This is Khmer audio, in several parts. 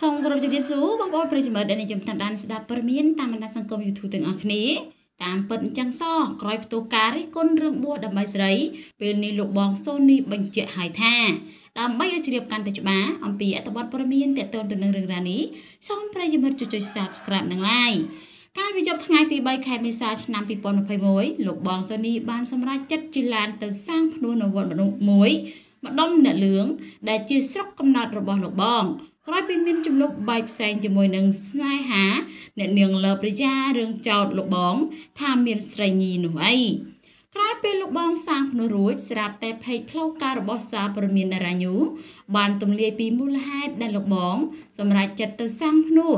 សូមគោរពជម្រាបសួរបងប្អូនប្រិយមិត្តដែលនិយមតាមដានស្ដាប់ព័ត៌មានតាមបណ្ដាសង្គម YouTube ទាំងអស់គ្នាតាមពិតអញ្ចឹងសោះក្រោយផ្ទុះការរិះគន់រឿងបួសដើម្បីស្រីពេលនេះលោកបងសូនីបញ្ជាក់ហើយថាដើម្បីឲ្យជ្រាបកាន់តែច្បាស់អំពីអត្ថបទព័ត៌មានទាក់ទងទៅនឹងរឿងរ៉ាវនេះសូមប្រិយមិត្តជួយចុច Subscribe និង Like កាលពីយប់ថ្ងៃទី3ខែមេសាឆ្នាំ2021លោកបងសូនីបានសម្រេចចិត្តជិះឡាន ទៅសាងភ្នួរនវត្តមនុស្សមួយម្ដុំអ្នកលឿងដែលជាស្រុកកំណត់របស់លោកបង។ក្រោយពីមានចំនួនបាយផ្សែងជាមួយនឹងស្នេហាអ្នកនាងលើប្រយ៉ារឿងចោតលបង ថាមានស្រីញីនោះអីក្រោយពេលលោកបងសាងភ្នោះរួចស្រាប់តែភេកផ្លូវការរបស់សារព័ត៌មានតារាញូ បានទម្លាយពីមូលហេតុដែលលោកបង សម្រេចចិត្តទៅសាងភ្នោះ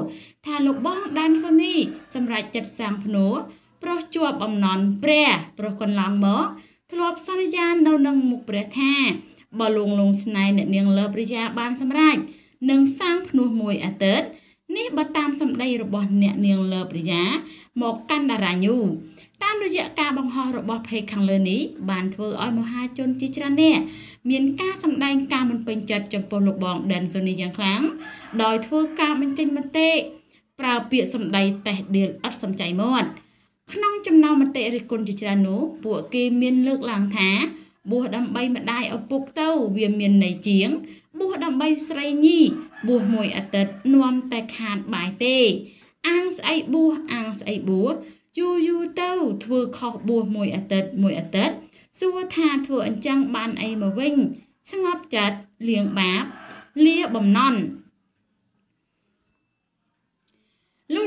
ថាលោកបងដានសូនី សម្រេចចិត្តសាងភ្នោះប្រុសជាប់អំណន់ព្រះប្រុសកន្លងមកធ្លាប់សន្យានៅនឹងមុខព្រះថាបើលងលងស្នេហ៍អ្នកនាងលើព្រះជាបានសម្រេចនិងសាងភ្នោះមួយអាទិត្យនេះបើតាមសម្ដីរបស់អ្នកនាងលើប្រយ៉ាមកកណ្ដារាញូ តាមរយៈការបង្ហោះរបស់เพจខាងលើនេះ បានធ្វើឲ្យមហាជនជាច្រើនអ្នកមានការសម្ដែងការមិនពេញចិត្តចំពោះលោកបងដិនសូនីយ៉ាងខ្លាំងដោយធ្វើការបញ្ចេញមតិប្រើពាក្យសម្ដីតេះដៀលអត់សំចៃមាត់ក្នុងចំណោមមតិរិះគន់ជាច្រើននោះ ពួកគេមាន លើកឡើងថាបួសដើម្បីម្ដាយឪពុកទៅវាមានន័យជាងបួសដើម្បីស្រីញីបួសមួយអាទិត្យនាំតែខាតបាយទេ អាងស្អីបួសអាងស្អីបួសយូរយូរទៅធ្វើខុសបួសមួយអាទិត្យមួយអាទិត្យសួរថាធ្វើអញ្ចឹងបានអីមកវិញស្ងប់ចិត្តលៀងបាប លាបំណន់លោក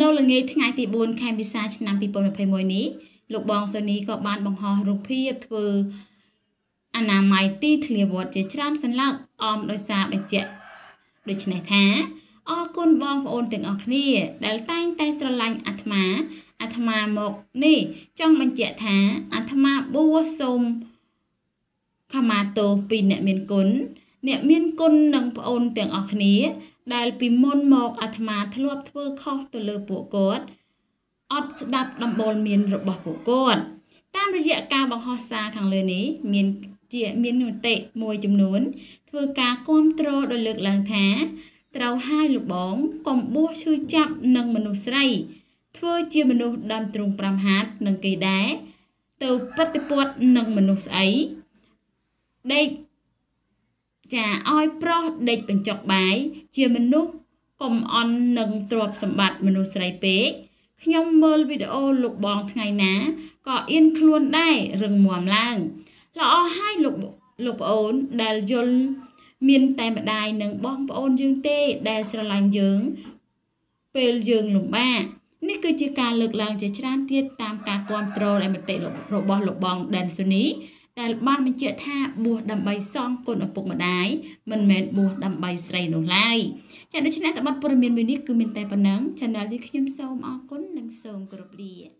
នៅល្ងាចថ្ងៃទី4ខែមិនិនាឆ្នាំ2021នេះលោកបងសូនីក៏បានបង្ហោះរូបភាពធ្វើអនាម័យទីធ្លាវត្តជាច្រើនសន្លឹកអមដោយសារបញ្ជាក់ដូច្នេះថាអរគុណបងប្អូនទាំងអស់គ្នាដែលតែងតែស្រឡាញ់អាត្មាអាត្មាមកនេះចង់បញ្ជាក់ថាអាត្មាបួសសូមខមាទោសពីអ្នកមានគុណអ្នកមានគុណនិងប្អូនទាំងអស់គ្នា ដែលពីមុនមកអាត្មាធ្លាប់ធ្វើខុសទៅលើពួកគាត់អត់ស្ដាប់ដំបូលមានរបស់ពួកគាត់តាមរយៈការបង្ហោះសារខាងលើនេះមានជាមានមតិមួយចំនួន ធ្វើការគ្រប់គ្រងដោយលើកឡើងថាត្រូវហាយលបងកំបោះឈឺចាប់នឹងមនុស្សស្រី ធ្វើជាមនុស្សដើមទ្រូង5ហាត់នឹងគេដែរទៅប្រតិពត្តិនឹងមនុស្សស្អីដេកចាឲ្យប្រុសដេកបញ្ចុកបាយជាមនុស្សកុំអន់នឹងទ្រព្យសម្បត្តិមនុស្សស្រីពេកខ្ញុំមើលវីដេអូលោកបង ថ្ងៃណា ក៏អៀនខ្លួនដែររឹងមាំឡើងល្អហើយលោកលោកប្អូនដែលយល់មានតែម្ដាយនិងបងប្អូនយើងទេ ដែលស្រឡាញ់យើងពេលយើងលំបាក នេះ គឺជាការលើកឡើងជាច្រើនទៀតតាមការគ្រប់គ្រងឯមតិរបស់លោកបងដែនស៊ូនីដែលបានបញ្ជាក់ថាបួសដើម្បីសងគុណឪពុកម្ដាយមិនមែនបួសដើម្បីស្រីនោះឡើយចាដូច្នេះតបព័ត៌មានមួយនេះគឺមានតែប៉ុណ្ណឹង Channel នេះខ្ញុំសូមអរគុណនិងសូមគោរពលា